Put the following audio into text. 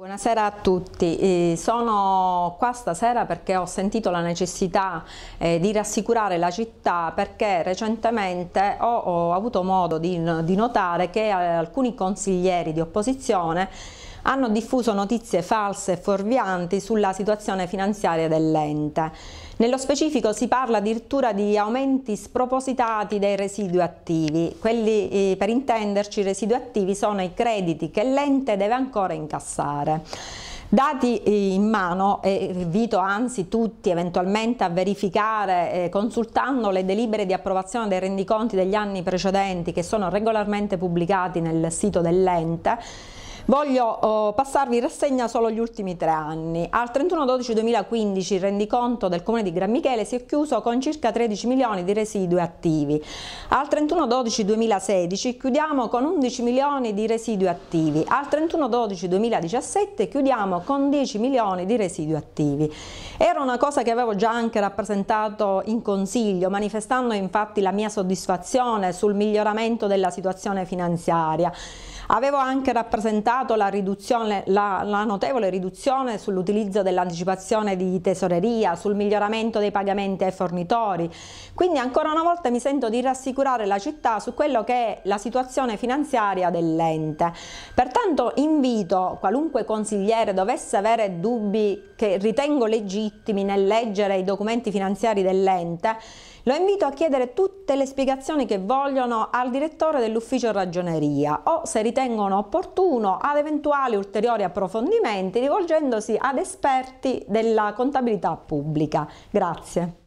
Buonasera a tutti, eh, sono qua stasera perché ho sentito la necessità eh, di rassicurare la città perché recentemente ho, avuto modo di notare che eh, alcuni consiglieri di opposizione hanno diffuso notizie false e fuorvianti sulla situazione finanziaria dell'ente. Nello specifico si parla addirittura di aumenti spropositati dei residui attivi. Quelli, eh, per intenderci, residui attivi sono i crediti che l'ente deve ancora incassare. Dati eh, in mano, e invito anzi tutti eventualmente a verificare eh, consultando le delibere di approvazione dei rendiconti degli anni precedenti che sono regolarmente pubblicati nel sito dell'ente, Voglio eh, passarvi in rassegna solo gli ultimi tre anni. Al 31-12-2015 il rendiconto del Comune di Gran Michele si è chiuso con circa 13 milioni di residui attivi. Al 31-12-2016 chiudiamo con 11 milioni di residui attivi. Al 31-12-2017 chiudiamo con 10 milioni di residui attivi. Era una cosa che avevo già anche rappresentato in consiglio, manifestando infatti la mia soddisfazione sul miglioramento della situazione finanziaria. Avevo anche rappresentato segnalato la, la, la notevole riduzione sull'utilizzo dell'anticipazione di tesoreria, sul miglioramento dei pagamenti ai fornitori. Quindi ancora una volta mi sento di rassicurare la città su quello che è la situazione finanziaria dell'ente. Pertanto invito qualunque consigliere dovesse avere dubbi che ritengo legittimi nel leggere i documenti finanziari dell'ente lo invito a chiedere tutte le spiegazioni che vogliono al direttore dell'ufficio ragioneria o, se ritengono opportuno, ad eventuali ulteriori approfondimenti rivolgendosi ad esperti della contabilità pubblica. Grazie.